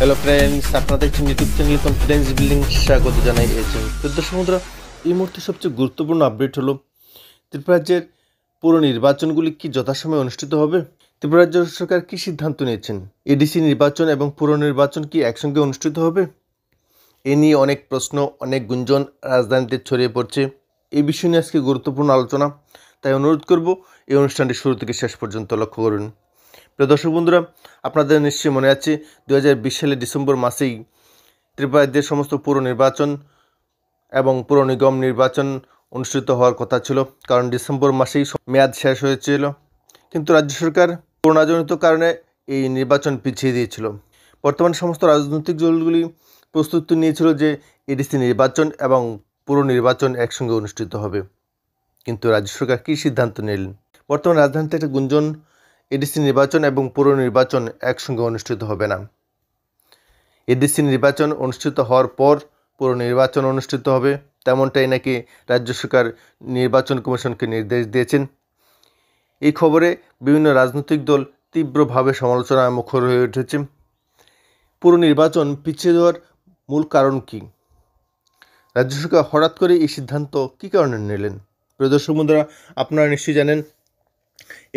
hello friends আপনারা দেখছেন YouTube channel confidence building স্বাগত জানাই এসেছেন যুদ্ধ সমুদ্র এই মুহূর্তে সবচেয়ে গুরুত্বপূর্ণ আপডেট হলো ত্রিপুরা রাজ্যের পুরো নির্বাচনগুলি কি যথাসময়ে অনুষ্ঠিত হবে ত্রিপুরা রাজ্য সরকার কী সিদ্ধান্ত নিয়েছেন এডিসি নির্বাচন এবং পুর নির্বাচন কি একসঙ্গে অনুষ্ঠিত হবে এ নিয়ে অনেক প্রশ্ন অনেক গুঞ্জন রাজধানীতে ছড়িয়ে পড়ছে এই বিষয় নিয়ে আজকে গুরুত্বপূর্ণ আলোচনা তাই অনুরোধ করব এই অনুষ্ঠানটি শুরু থেকে শেষ পর্যন্ত লক্ষ্য করুন প্রিয় দর্শক বন্ধুরা আপনাদের নিশ্চয়ই মনে আছে দু সালের ডিসেম্বর মাসেই ত্রিপুরাদের সমস্ত পৌর নির্বাচন এবং পুর নিগম নির্বাচন অনুষ্ঠিত হওয়ার কথা ছিল কারণ ডিসেম্বর মাসেই মেয়াদ শেষ হয়েছিল কিন্তু রাজ্য সরকার করোনাজনিত কারণে এই নির্বাচন পিছিয়ে দিয়েছিল বর্তমান সমস্ত রাজনৈতিক দলগুলি প্রস্তুতি নিয়েছিল যে এডিসি নির্বাচন এবং পুরো নির্বাচন একসঙ্গে অনুষ্ঠিত হবে কিন্তু রাজ্য সরকার কী সিদ্ধান্ত নিলেন বর্তমান রাজধানীতে একটা গুঞ্জন এডিসি নির্বাচন এবং পৌর নির্বাচন একসঙ্গে অনুষ্ঠিত হবে না এডিসি নির্বাচন অনুষ্ঠিত হওয়ার পর পৌর নির্বাচন অনুষ্ঠিত হবে তেমনটাই নাকি রাজ্য সরকার নির্বাচন কমিশনকে নির্দেশ দিয়েছেন এই খবরে বিভিন্ন রাজনৈতিক দল তীব্রভাবে সমালোচনায় মুখর হয়ে উঠেছে পুরো নির্বাচন পিছিয়ে দেওয়ার মূল কারণ কি রাজ্য সরকার হঠাৎ করে এই সিদ্ধান্ত কী কারণে নিলেন প্রিয় দর্শক বন্ধুরা আপনারা নিশ্চয়ই জানেন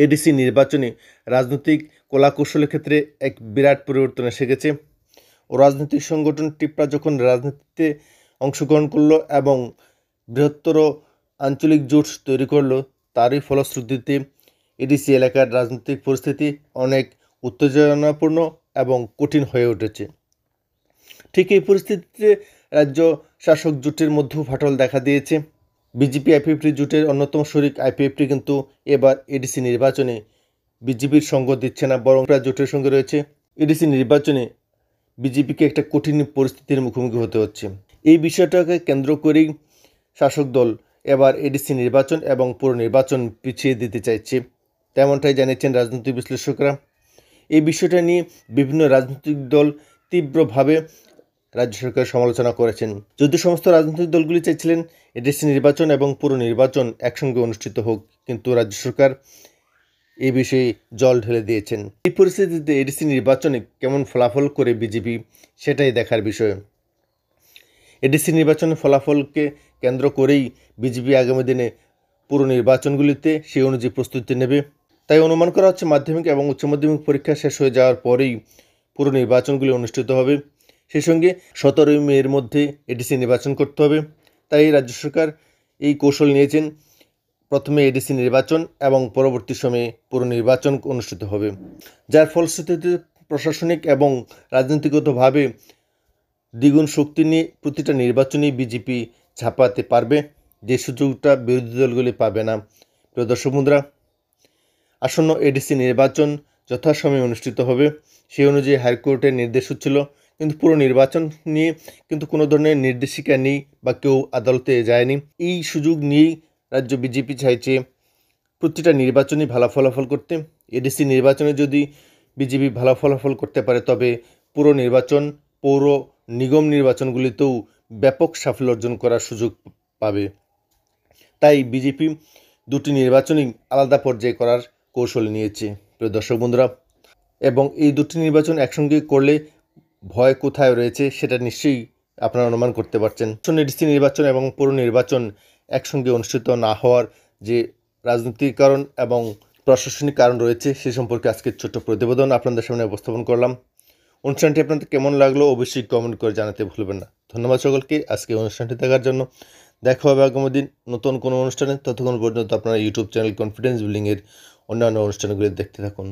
এডিসি নির্বাচনে রাজনৈতিক কলাকৌশলের ক্ষেত্রে এক বিরাট পরিবর্তন এসে গেছে রাজনৈতিক সংগঠন টিপরা যখন রাজনীতিতে অংশগ্রহণ করলো এবং বৃহত্তর আঞ্চলিক জোট তৈরি করলো তারই ফলশ্রুতিতে এডিসি এলাকার রাজনৈতিক পরিস্থিতি অনেক উত্তেজনাপূর্ণ এবং কঠিন হয়ে উঠেছে ঠিক এই পরিস্থিতিতে রাজ্য শাসক জোটের মধ্যেও ফাটল দেখা দিয়েছে বিজেপি আইপিএফটি জোটের অন্যতম শরিক আইপিএফটি কিন্তু এবার এডিসি নির্বাচনে বিজেপির সঙ্গ দিচ্ছে না বরং জোটের সঙ্গে রয়েছে এডিসি নির্বাচনে বিজেপিকে একটা কঠিন পরিস্থিতির মুখোমুখি হতে হচ্ছে এই বিষয়টাকে কেন্দ্র করেই শাসক দল এবার এডিসি নির্বাচন এবং পুরো নির্বাচন পিছিয়ে দিতে চাইছে তেমনটাই জানিয়েছেন রাজনৈতিক বিশ্লেষকরা এই বিষয়টা নিয়ে বিভিন্ন রাজনৈতিক দল তীব্রভাবে রাজ্য সরকার সমালোচনা করেছেন যদি সমস্ত রাজনৈতিক দলগুলি চাইছিলেন এডিসি নির্বাচন এবং পুরো নির্বাচন একসঙ্গে অনুষ্ঠিত হোক কিন্তু রাজ্য সরকার এ বিষয়ে জল ঢেলে দিয়েছেন এই পরিস্থিতিতে এডিসি নির্বাচনে কেমন ফলাফল করে বিজেপি সেটাই দেখার বিষয় এডিসি নির্বাচনের ফলাফলকে কেন্দ্র করেই বিজেপি আগামী দিনে পুরো নির্বাচনগুলিতে সেই অনুযায়ী প্রস্তুতি নেবে তাই অনুমান করা হচ্ছে মাধ্যমিক এবং উচ্চ মাধ্যমিক পরীক্ষা শেষ হয়ে যাওয়ার পরেই পুরো নির্বাচনগুলি অনুষ্ঠিত হবে সেই সঙ্গে সতেরোই মেয়ের মধ্যে এডিসি নির্বাচন করতে হবে তাই রাজ্য সরকার এই কৌশল নিয়েছেন প্রথমে এডিসি নির্বাচন এবং পরবর্তী সময়ে পুরো নির্বাচন অনুষ্ঠিত হবে যার ফলশ্রুতিতে প্রশাসনিক এবং রাজনীতিগতভাবে দ্বিগুণ শক্তি নিয়ে প্রতিটা নির্বাচনে বিজেপি ছাপাতে পারবে যে সুযোগটা বিরোধী দলগুলি পাবে না প্রিয় দর্শক বন্ধুরা আসন্ন এডিসি নির্বাচন যথাসময়ে অনুষ্ঠিত হবে সেই অনুযায়ী হাইকোর্টের নির্দেশ ছিল কিন্তু পুরো নির্বাচন নিয়ে কিন্তু কোনো ধরনের নির্দেশিকা নেই বা কেউ আদালতে যায়নি এই সুযোগ নিয়েই রাজ্য বিজেপি চাইছে প্রতিটা নির্বাচনই ভালো ফলাফল করতে এডিসি নির্বাচনে যদি বিজেপি ভালো ফলাফল করতে পারে তবে পুরো নির্বাচন পৌর নিগম নির্বাচনগুলিতেও ব্যাপক সাফল্য অর্জন করার সুযোগ পাবে তাই বিজেপি দুটি নির্বাচনই আলাদা পর্যায়ে করার কৌশল নিয়েছে প্রিয় দর্শক বন্ধুরা এবং এই দুটি নির্বাচন একসঙ্গে করলে ভয় কোথায় রয়েছে সেটা নিশ্চয়ই আপনারা অনুমান করতে পারছেন ডিসি নির্বাচন এবং পৌর নির্বাচন একসঙ্গে অনুষ্ঠিত না হওয়ার যে রাজনৈতিক কারণ এবং প্রশাসনিক কারণ রয়েছে সে সম্পর্কে আজকে ছোট্ট প্রতিবেদন আপনাদের সামনে উপস্থাপন করলাম অনুষ্ঠানটি আপনাদের কেমন লাগলো অবশ্যই কমেন্ট করে জানাতে ভুলবেন না ধন্যবাদ সকলকে আজকে অনুষ্ঠানটি দেখার জন্য দেখা হবে আগামী দিন নতুন কোনো অনুষ্ঠানে ততক্ষণ পর্যন্ত আপনারা ইউটিউব চ্যানেল কনফিডেন্স বিল্ডিংয়ের অন্যান্য অনুষ্ঠানগুলি দেখতে থাকুন